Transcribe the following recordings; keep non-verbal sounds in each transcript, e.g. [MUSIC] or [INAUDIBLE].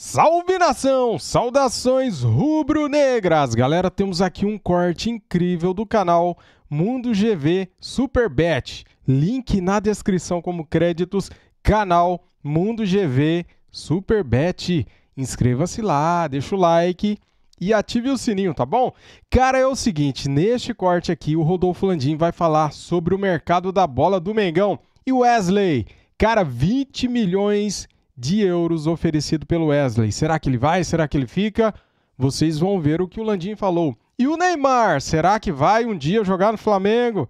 Salve nação! Saudações rubro-negras! Galera, temos aqui um corte incrível do canal Mundo GV Superbet. Link na descrição como créditos, canal Mundo GV Superbet. Inscreva-se lá, deixa o like e ative o sininho, tá bom? Cara, é o seguinte, neste corte aqui o Rodolfo Landim vai falar sobre o mercado da bola do Mengão e Wesley. Cara, 20 milhões de de euros oferecido pelo Wesley. Será que ele vai? Será que ele fica? Vocês vão ver o que o Landim falou. E o Neymar, será que vai um dia jogar no Flamengo?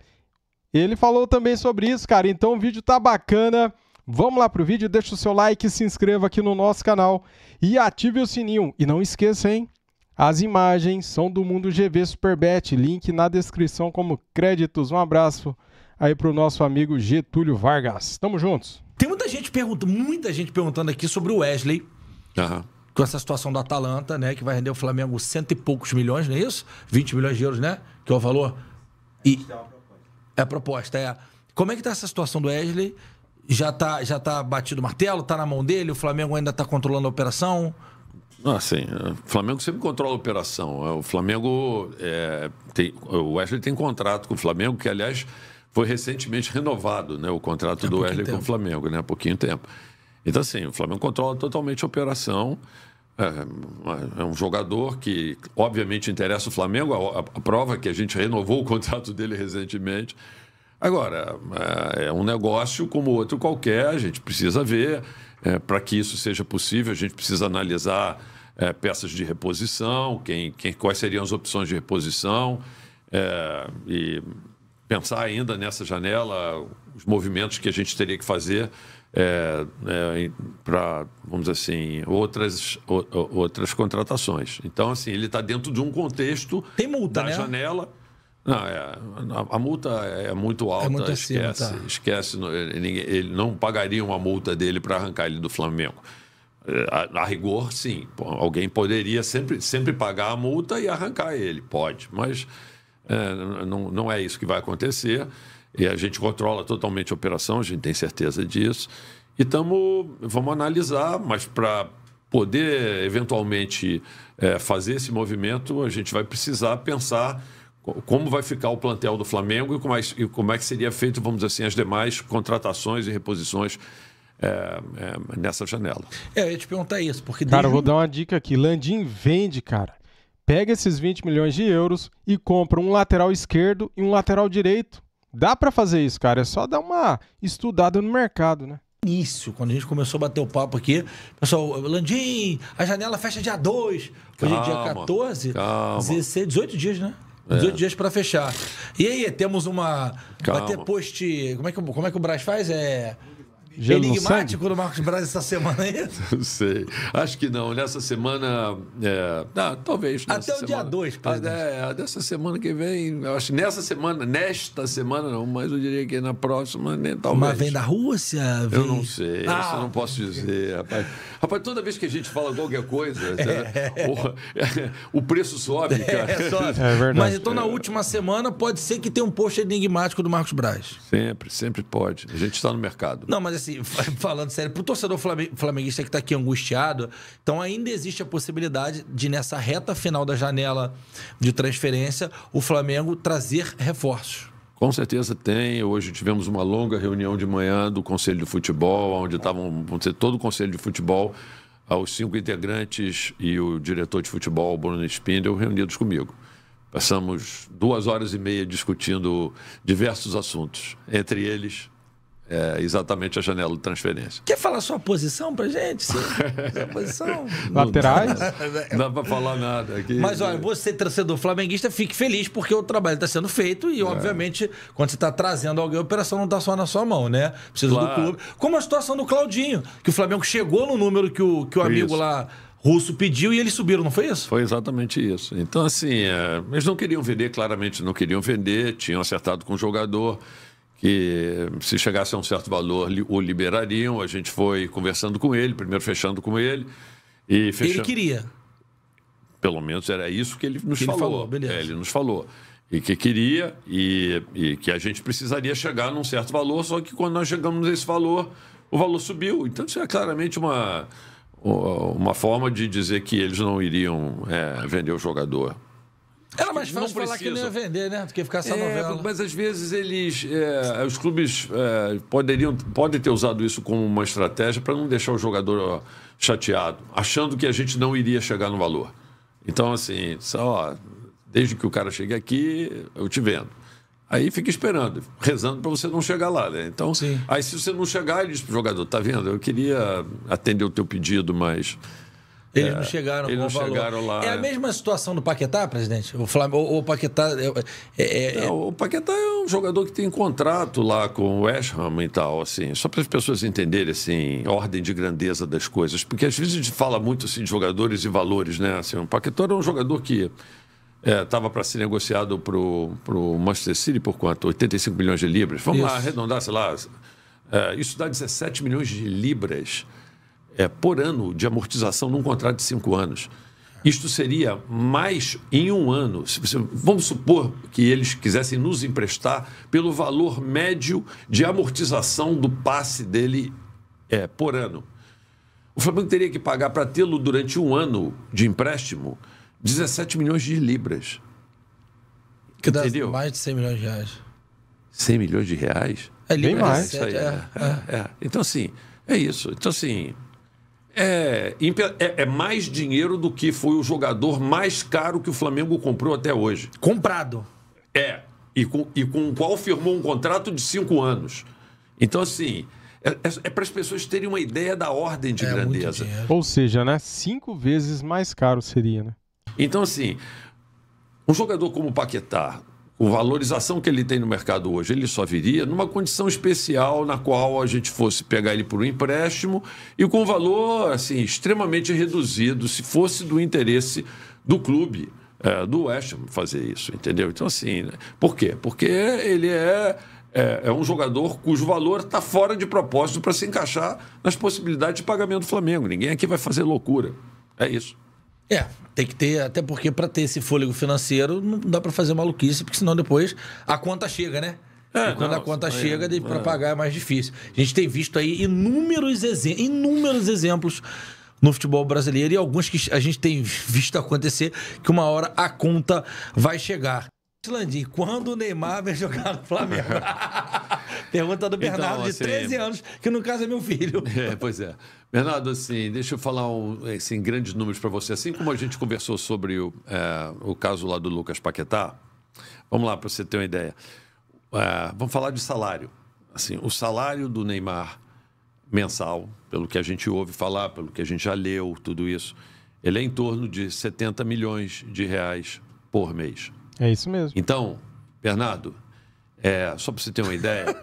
Ele falou também sobre isso, cara. Então o vídeo tá bacana. Vamos lá pro vídeo, deixa o seu like, se inscreva aqui no nosso canal e ative o sininho. E não esqueça, hein? As imagens são do Mundo GV Superbet, link na descrição como créditos. Um abraço aí pro nosso amigo Getúlio Vargas. Tamo juntos. Tem muita gente perguntando, muita gente perguntando aqui sobre o Wesley. Uhum. Com essa situação do Atalanta, né? Que vai render o Flamengo cento e poucos milhões, não é isso? 20 milhões de euros, né? Que é o valor. E... É, é a proposta, é. Como é que tá essa situação do Wesley? Já tá, já tá batido o martelo? Tá na mão dele? O Flamengo ainda tá controlando a operação? Ah, sim. É, o Flamengo sempre controla a operação. É, o Flamengo. É, tem, o Wesley tem contrato com o Flamengo, que, aliás, foi recentemente renovado né, o contrato é do Erle com o Flamengo, né, há pouquinho tempo. Então, assim, o Flamengo controla totalmente a operação. É, é um jogador que, obviamente, interessa o Flamengo. A, a, prova é que a gente renovou o [LAUGHS] contrato dele recentemente. Agora, é, é um negócio como outro qualquer, a gente precisa ver. É, Para que isso seja possível, a gente precisa analisar é, peças de reposição, quem, quem, quais seriam as opções de reposição. É, e pensar ainda nessa janela os movimentos que a gente teria que fazer é, é, né, para, vamos dizer assim, outras, o, outras contratações. Então, assim, ele está dentro de um contexto Tem multa, da né? janela. Não, é, a, a, multa é muito é alta, é muito acima, esquece. Tá. esquece ele, ele, não pagaria uma multa dele para arrancar ele do Flamengo. É, a, a, rigor, sim. Alguém poderia sempre, sempre pagar a multa e arrancar ele, pode. Mas é, não, não é isso que vai acontecer. E a gente controla totalmente a operação, a gente tem certeza disso. E tamo, vamos analisar, mas para poder eventualmente é, fazer esse movimento, a gente vai precisar pensar como vai ficar o plantel do Flamengo e como é, e como é que seria feito, vamos dizer assim, as demais contratações e reposições é, é, nessa janela. É, eu ia te perguntar isso, porque. Cara, eu vou dar uma dica aqui. Landim vende, cara pega esses 20 milhões de euros e compra um lateral esquerdo e um lateral direito. Dá para fazer isso, cara. É só dar uma estudada no mercado, né? início, quando a gente começou a bater o papo aqui, pessoal, Landim, a janela fecha dia 2. Hoje é dia 14, calma. 16, 18 dias, né? 18 é. dias para fechar. E aí, temos uma. Calma. Bater post. Como é, que, como é que o Brás faz? É. Gelo Enigmático do Marcos Braz essa semana é aí? [LAUGHS] Não sei. Acho que não. Nessa semana. É... Ah, talvez. Até o dia 2, ah, é, Dessa semana que vem. Eu acho nessa semana, nesta semana não, mas eu diria que na próxima, né, talvez. Mas vem da Rússia? Vem... Eu não sei. Ah. Isso eu ah. não posso dizer, rapaz. Rapaz, toda vez que a gente fala qualquer coisa, [LAUGHS] é. o, preço sobe, é, cara. É, sobe. [LAUGHS] é verdade. Mas então na é. última semana pode ser que tenha um post enigmático do Marcos Braz. Sempre, sempre pode. A gente está no mercado. Não, mas assim assim, [LAUGHS] falando sério, pro torcedor flamenguista que tá aqui angustiado, então ainda existe a possibilidade de, nessa reta final da janela de transferência, o Flamengo trazer reforços. Com certeza tem. Hoje tivemos uma longa reunião de manhã do Conselho de Futebol, onde estavam todo o Conselho de Futebol, ah, os cinco integrantes e o diretor de futebol, Bruno Spindel, reunidos comigo. Passamos duas horas e meia discutindo diversos assuntos, entre eles é, exatamente a janela de transferência. Quer falar sua posição pra gente? Sua posição? [LAUGHS] Laterais? Não dá pra falar nada aqui. Mas olha, você torcedor flamenguista, fique feliz porque o trabalho está sendo feito e, é. obviamente, quando você está trazendo alguém, a operação não está só na sua mão, né? Precisa claro. do clube. Como a situação do Claudinho, que o Flamengo chegou no número que o, que o amigo isso. lá russo pediu e eles subiram, não foi isso? Foi exatamente isso. Então, assim, é, eles não queriam vender, claramente não queriam vender, tinham acertado com o jogador que se chegasse a um certo valor o liberariam. A gente foi conversando com ele, primeiro fechando com ele. E fechando... Ele queria. Pelo menos era isso que ele nos que falou. Ele, falou É, ele nos falou. E que queria, e, e, que a gente precisaria chegar num certo valor, só que quando nós chegamos a esse valor, o valor subiu. Então isso é claramente uma, uma forma de dizer que eles não iriam é, vender o jogador. Era mais fácil falar precisa. que não ia vender, né? Do que ficar essa é, novela. Né? Mas às vezes eles. É, os clubes é, poderiam, podem ter usado isso como uma estratégia para não deixar o jogador chateado, achando que a gente não iria chegar no valor. Então, assim, só desde que o cara chegue aqui, eu te vendo. Aí fica esperando, rezando para você não chegar lá, né? Então, Sim. aí se você não chegar, ele diz pro jogador, tá vendo? Eu queria atender o teu pedido, mas eles não é, chegaram eles não valor. chegaram lá. É a é. mesma situação do Paquetá, presidente? O, Flam... o, o Paquetá... É, é, é, não, o Paquetá é um jogador que tem contrato lá com o West Ham e tal, assim. Só para as pessoas entenderem, assim, a ordem de grandeza das coisas. Porque às vezes a gente fala muito, assim, de jogadores e valores, né? Assim, o Paquetá era um jogador que estava é, para ser negociado para o Manchester City por quanto? 85 milhões de libras. Vamos isso. lá, arredondar, sei lá. É, isso dá 17 milhões de libras é, por ano de amortização num contrato de cinco anos. Isto seria mais em um ano. Vamos supor que eles quisessem nos emprestar pelo valor médio de amortização do passe dele é, por ano. O Flamengo teria que pagar para tê-lo durante um ano de empréstimo 17 milhões de libras. Que dá Entendeu? mais de 100 milhões de reais. 100 milhões de reais? É, Bem é mais. É é, é, é, Então, assim, é isso. Então, assim, é, é, é, mais dinheiro do que foi o jogador mais caro que o Flamengo comprou até hoje. Comprado. É. E com, e com o qual firmou um contrato de cinco anos. Então, assim, é, é, é para as pessoas terem uma ideia da ordem de é grandeza. Ou seja, né? Cinco vezes mais caro seria, né? Então, assim, um jogador como o Paquetá, com valorização que ele tem no mercado hoje, ele só viria numa condição especial na qual a gente fosse pegar ele por um empréstimo e com valor assim extremamente reduzido, se fosse do interesse do clube é, do West Ham fazer isso, entendeu? Então assim, né? por quê? Porque ele é é, é um jogador cujo valor está fora de propósito para se encaixar nas possibilidades de pagamento do Flamengo. Ninguém aqui vai fazer loucura. É isso. É, tem que ter, até porque para ter esse fôlego financeiro, não dá para fazer maluquice, porque senão depois a conta chega, né? É, e quando não, a conta chega, é, para pagar é mais difícil. A gente tem visto aí inúmeros, inúmeros exemplos no futebol brasileiro e alguns que a gente tem visto acontecer que uma hora a conta vai chegar. Landim, quando o Neymar vai jogar no Flamengo? [LAUGHS] Pergunta do Bernardo, então, assim, de 13 anos, que no caso é meu filho. [LAUGHS] É, pois é. Bernardo, assim, deixa eu falar um, assim, grandes números para você. Assim como a gente conversou sobre o, é, o caso lá do Lucas Paquetá, vamos lá para você ter uma ideia. É, vamos falar de salário. Assim, o salário do Neymar mensal, pelo que a gente ouve falar, pelo que a gente já leu, tudo isso, ele é em torno de 70 milhões de reais por mês. É isso mesmo. Então, Bernardo, é, só para você ter uma ideia,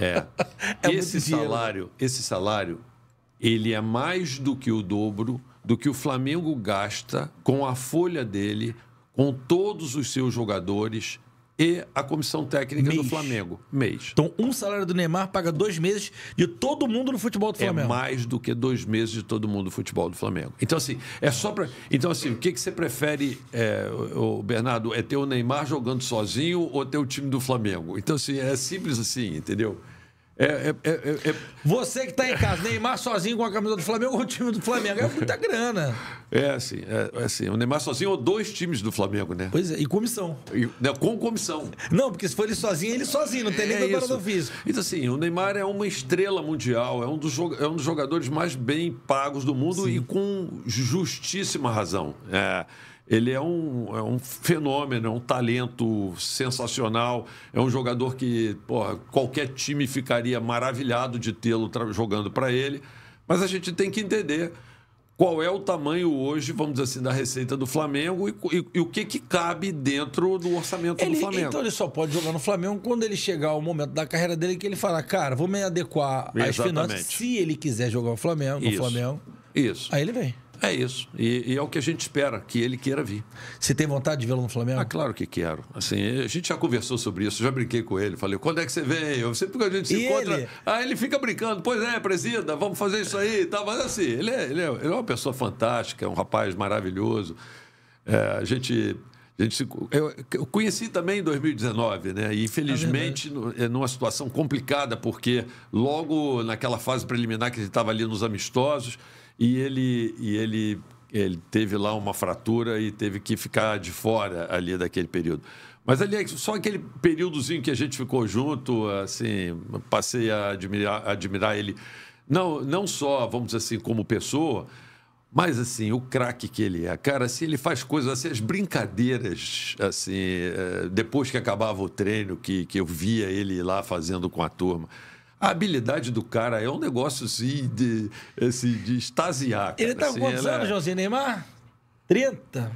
é, [LAUGHS] é esse né? salário, esse salário, ele é mais do que o dobro do que o Flamengo gasta com a folha dele, com todos os seus jogadores, e a comissão técnica mês. do Flamengo. Mês. Então, um salário do Neymar paga dois meses de todo mundo no futebol do é Flamengo. É mais do que dois meses de todo mundo no futebol do Flamengo. Então, assim, é só para. Então, assim, o que, que você prefere, é, o Bernardo, é ter o Neymar jogando sozinho ou ter o time do Flamengo? Então, assim, é simples assim, entendeu? É é, é, é, é, Você que está em casa, Neymar sozinho com a camisa do Flamengo ou o time do Flamengo? É muita grana. É assim, é, assim. O Neymar sozinho ou dois times do Flamengo, né? Pois é, e comissão. E, né, com comissão. Não, porque se for ele sozinho, ele sozinho, não tem é nem preparador físico. Então, assim, o Neymar é uma estrela mundial, é um dos, é um dos jogadores mais bem pagos do mundo Sim. e com justíssima razão. É. Ele é um, é um fenômeno, é um talento sensacional. É um jogador que porra, qualquer time ficaria maravilhado de tê-lo jogando para ele. Mas a gente tem que entender qual é o tamanho hoje, vamos dizer assim, da receita do Flamengo e, e, e o que, que cabe dentro do orçamento ele, do então, Flamengo. Então ele só pode jogar no Flamengo quando ele chegar o momento da carreira dele que ele fala, cara, vou me adequar Exatamente. às finanças se ele quiser jogar no Flamengo, no Isso. Flamengo. Isso. Aí ele vem. É isso. E, e, é o que a gente espera, que ele queira vir. Você tem vontade de vê-lo no Flamengo? Ah, claro que quero. Assim, a gente já conversou sobre isso, já brinquei com ele. Falei, quando é que você vem? Eu sempre que a gente se e encontra. Ele? Ah, aí ele fica brincando, pois é, presida, vamos fazer isso aí e tá? Mas assim, ele é, ele é, ele, é, uma pessoa fantástica, é um rapaz maravilhoso. É, a gente. A gente se, eu, eu, conheci também em 2019, né? E infelizmente, é, é numa situação complicada, porque logo naquela fase preliminar que ele estava ali nos amistosos e ele, e ele, ele teve lá uma fratura e teve que ficar de fora ali daquele período. Mas ali só aquele períodozinho que a gente ficou junto, assim, passei a admirar, admirar ele. Não, não só, vamos dizer assim, como pessoa, mas assim, o craque que ele é. Cara, assim, ele faz coisas, assim, as brincadeiras, assim, eh, depois que acabava o treino, que, que eu via ele lá fazendo com a turma. A habilidade do cara é um negócio assim de, assim, de extasiar. Cara. Ele tá assim, com assim, quantos ela... É anos, Joãozinho Neymar? 30?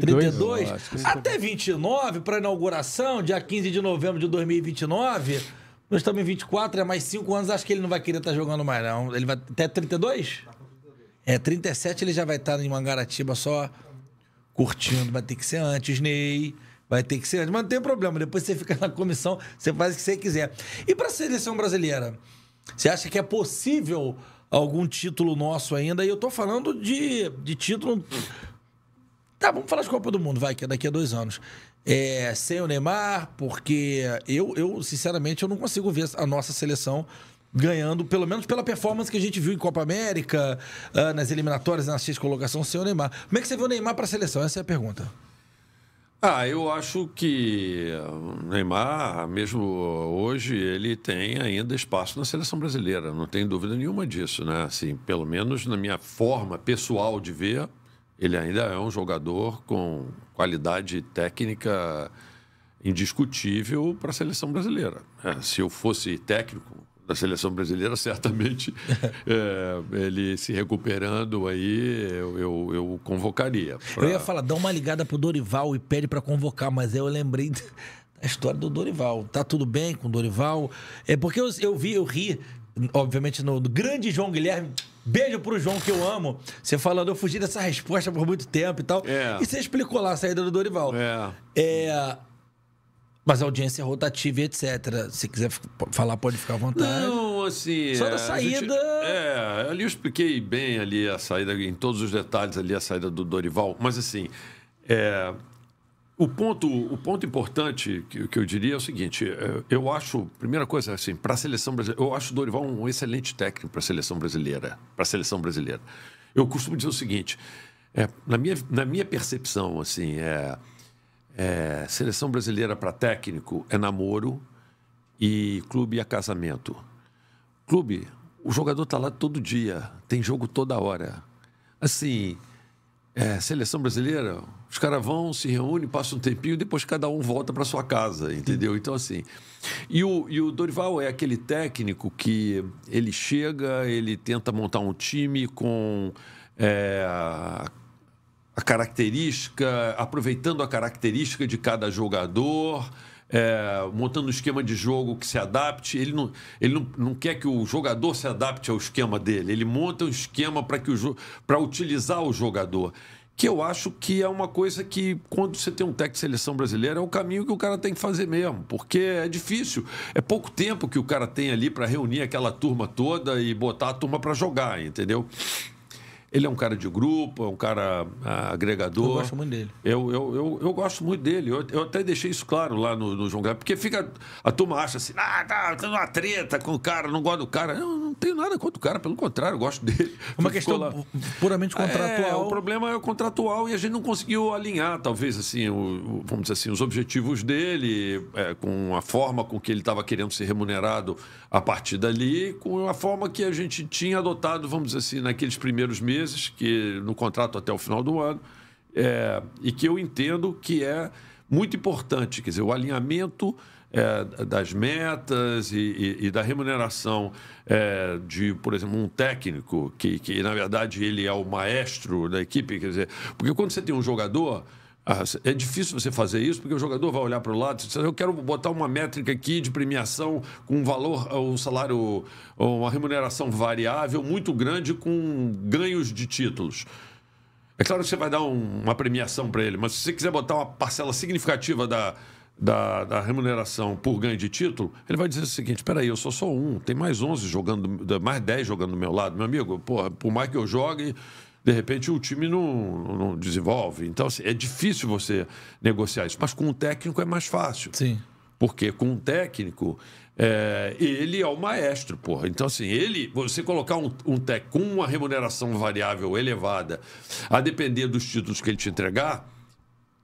32? Dois, tá Até 29, para inauguração, dia 15 de novembro de 2029. Nós estamos em 24, é mais 5 anos, acho que ele não vai querer estar tá jogando mais, não. Ele vai até 32? É, 37 ele já vai estar tá em Mangaratiba só curtindo, vai ter que ser antes, Ney. Vai ter que ser antes. Mas não tem problema, depois você fica na comissão, você faz o que você quiser. E para a seleção brasileira? Você acha que é possível algum título nosso ainda? E eu tô falando de, de título. Tá, vamos falar de Copa do Mundo, vai, que é daqui a dois anos. É, sem o Neymar, porque eu, eu, sinceramente, eu não consigo ver a nossa seleção ganhando, pelo menos pela performance que a gente viu em Copa América, ah, nas eliminatórias, na sexta colocação, sem o Neymar. Como é que você vê o Neymar para a seleção? Essa é a pergunta. Ah, eu acho que o eh, Neymar, mesmo hoje, ele tem ainda espaço na seleção brasileira, não tem dúvida nenhuma disso, né? Assim, pelo menos na minha forma pessoal de ver, ele ainda é um jogador com qualidade técnica indiscutível para a seleção brasileira. É, se eu fosse técnico, da seleção brasileira, certamente [LAUGHS] é, ele se recuperando aí, eu, eu, eu convocaria. Pra... Eu ia falar, dá uma ligada pro Dorival e pede para convocar, mas eu lembrei [LAUGHS] da história do Dorival. Tá tudo bem com o Dorival? É porque eu, eu vi, eu ri, obviamente, no, no grande João Guilherme. Beijo pro João que eu amo. Você falando, eu fugi dessa resposta por muito tempo e tal. É. E você explicou lá a saída do Dorival. É. É mas audiência rotativa e etc. Se quiser falar, pode ficar à vontade. Não, assim. Só da saída. Gente, é, ali eu expliquei bem ali a saída, em todos os detalhes ali a saída do Dorival. Mas assim, é, o, ponto, o ponto importante que, que eu diria é o seguinte: é, eu acho, primeira coisa, assim, para a seleção brasileira, eu acho o Dorival um excelente técnico para a seleção brasileira. Para a seleção brasileira. Eu costumo dizer o seguinte: é, na, minha, na minha percepção, assim, é. É, seleção brasileira para técnico é namoro e clube é casamento. Clube, o jogador está lá todo dia, tem jogo toda hora. Assim, é, seleção brasileira, os caras vão, se reúnem, passam um tempinho, depois cada um volta para sua casa, entendeu? Então, assim. E o, e o Dorival é aquele técnico que ele chega, ele tenta montar um time com. É, a característica, aproveitando a característica de cada jogador, é, montando um esquema de jogo que se adapte. Ele, não, ele não, não quer que o jogador se adapte ao esquema dele, ele monta um esquema para utilizar o jogador. Que eu acho que é uma coisa que, quando você tem um técnico de seleção brasileira, é o caminho que o cara tem que fazer mesmo, porque é difícil. É pouco tempo que o cara tem ali para reunir aquela turma toda e botar a turma para jogar, entendeu? Ele é um cara de grupo, é um cara ah, agregador. Eu gosto muito dele. Eu, eu, eu, eu gosto muito dele. Eu, eu até deixei isso claro lá no, no João Gabriel, porque fica. A turma acha assim, ah, tá, tá uma treta com o cara, não gosta do cara. Eu não tenho nada contra o cara, pelo contrário, eu gosto dele. É uma questão lá... puramente contratual. É, o problema é o contratual e a gente não conseguiu alinhar, talvez, assim, o, vamos dizer assim, os objetivos dele, é, com a forma com que ele estava querendo ser remunerado a partir dali, com a forma que a gente tinha adotado, vamos dizer assim, naqueles primeiros meses, que no contrato até o final do ano, é, e que eu entendo que é muito importante, quer dizer, o alinhamento é, das metas e, e, e da remuneração é, de, por exemplo, um técnico, que, que na verdade ele é o maestro da equipe, quer dizer, porque quando você tem um jogador. Ah, é difícil você fazer isso, porque o jogador vai olhar para o lado e dizer, eu quero botar uma métrica aqui de premiação com um valor, um salário, uma remuneração variável muito grande com ganhos de títulos. É claro que você vai dar um, uma premiação para ele, mas se você quiser botar uma parcela significativa da, da, da, remuneração por ganho de título, ele vai dizer o seguinte: espera aí, eu sou só um, tem mais 11 jogando, mais 10 jogando do meu lado, meu amigo, porra, por mais que eu jogue, de repente o time não, não desenvolve. Então assim, é difícil você negociar isso, mas com o técnico é mais fácil. Sim. Porque com o técnico, é, ele é o maestro, porra. Então, assim, ele, você colocar um, um técnico com uma remuneração variável elevada, a depender dos títulos que ele te entregar,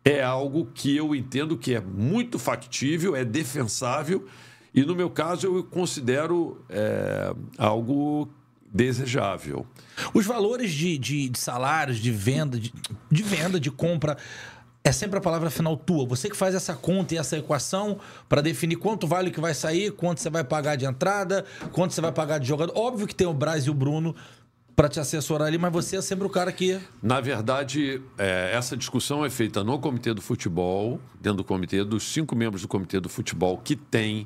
é algo que eu entendo que é muito factível, é defensável e, no meu caso, eu considero é, algo desejável. Os valores de, de, de salários, de venda, de, de, venda, de compra. É sempre a palavra final tua. Você que faz essa conta e essa equação para definir quanto vale que vai sair, quanto você vai pagar de entrada, quanto você vai pagar de jogador. Óbvio que tem o Braz e o Bruno para te assessorar ali, mas você é sempre o cara que. Na verdade, é, essa discussão é feita no Comitê do Futebol, dentro do comitê, dos cinco membros do Comitê do Futebol que tem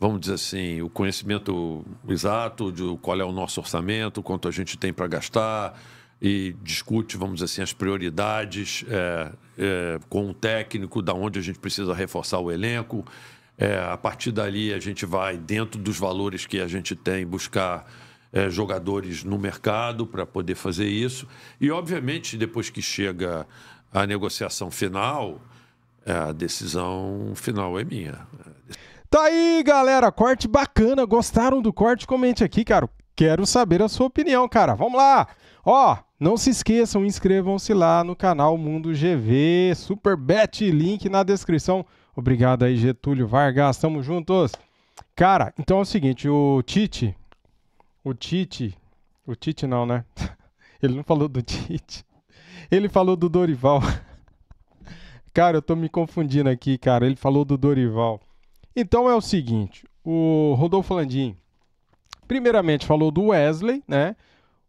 vamos dizer assim, o conhecimento exato de qual é o nosso orçamento, quanto a gente tem para gastar e discute, vamos dizer assim, as prioridades é, é, com o técnico, da onde a gente precisa reforçar o elenco. É, a partir dali, a gente vai, dentro dos valores que a gente tem, buscar é, jogadores no mercado para poder fazer isso. E, obviamente, depois que chega a negociação final, é, a decisão final é minha. Tá aí, galera. Corte bacana. Gostaram do corte? Comente aqui, cara. Quero saber a sua opinião, cara. Vamos lá. Ó, não se esqueçam, inscrevam-se lá no canal Mundo GV. Super bet, link na descrição. Obrigado aí, Getúlio Vargas. Tamo juntos. Cara, então é o seguinte, o Tite, o Tite, o Tite não, né? [LAUGHS] Ele não falou do Tite. Ele falou do Dorival. [LAUGHS] Cara, eu tô me confundindo aqui, cara. Ele falou do Dorival. Então é o seguinte, o Rodolfo Landim primeiramente falou do Wesley, né?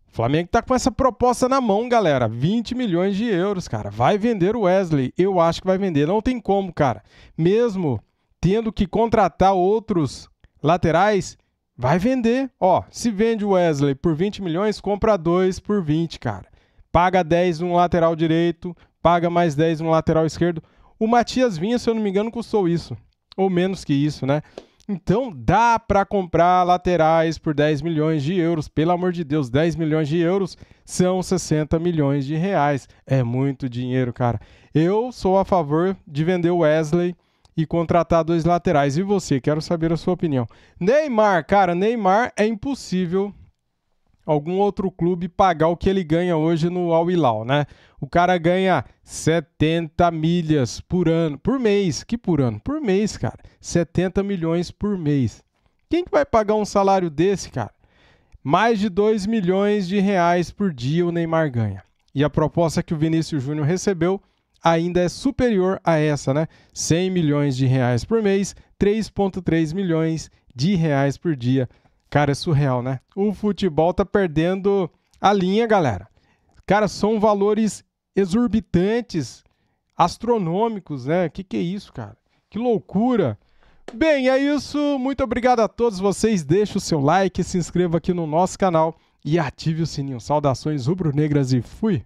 O Flamengo tá com essa proposta na mão, galera. 20 milhões de euros, cara. Vai vender o Wesley. Eu acho que vai vender. Não tem como, cara. Mesmo tendo que contratar outros laterais, Vai vender. Ó, se vende o Wesley por 20 milhões, compra dois por 20, cara. Paga 10 no lateral direito, paga mais 10 no lateral esquerdo. O Matias Vinha, se eu não me engano, custou isso. Ou menos que isso, né? Então dá para comprar laterais por 10 milhões de euros. Pelo amor de Deus, 10 milhões de euros são 60 milhões de reais. É muito dinheiro, cara. Eu sou a favor de vender o Wesley e contratar dois laterais. E você, quero saber a sua opinião. Neymar, cara, Neymar é impossível algum outro clube pagar o que ele ganha hoje no Al Hilal, né? O cara ganha 70 milhas por ano, por mês, que por ano? Por mês, cara. 70 milhões por mês. Quem que vai pagar um salário desse, cara? Mais de 2 milhões de reais por dia o Neymar ganha. E a proposta que o Vinícius Júnior recebeu ainda é superior a essa, né? 100 milhões de reais por mês, 3,3 milhões de reais por dia. Cara, é surreal, né? O futebol tá perdendo a linha, galera. Cara, são valores exorbitantes, astronômicos, né? Que que é isso, cara? Que loucura! Bem, é isso. Muito obrigado a todos vocês. Deixe o seu like, se inscreva aqui no nosso canal e ative o sininho. Saudações rubro-negras e fui!